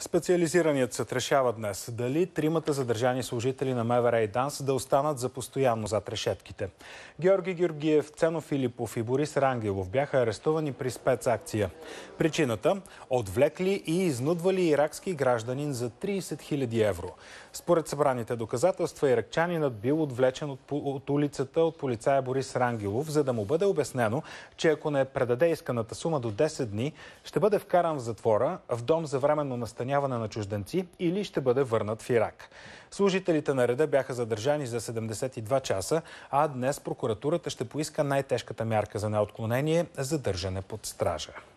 Специализираният съд решава днес дали тримата задържани служители на МВР и ДАНС да останат за постоянно зад решетките. Георги Георгиев, Цено Филипов и Борис Рангелов бяха арестувани при спецакция. Причината – отвлекли и изнудвали иракски гражданин за 30 000 евро. Според събраните доказателства, иракчанинът бил отвлечен от, от улицата от полицая Борис Рангелов, за да му бъде обяснено, че ако не предаде исканата сума до 10 дни, ще бъде вкаран в затвора в дом за временно настанение настаняване на чужденци или ще бъде върнат в Ирак. Служителите на реда бяха задържани за 72 часа, а днес прокуратурата ще поиска най-тежката мярка за неотклонение – задържане под стража.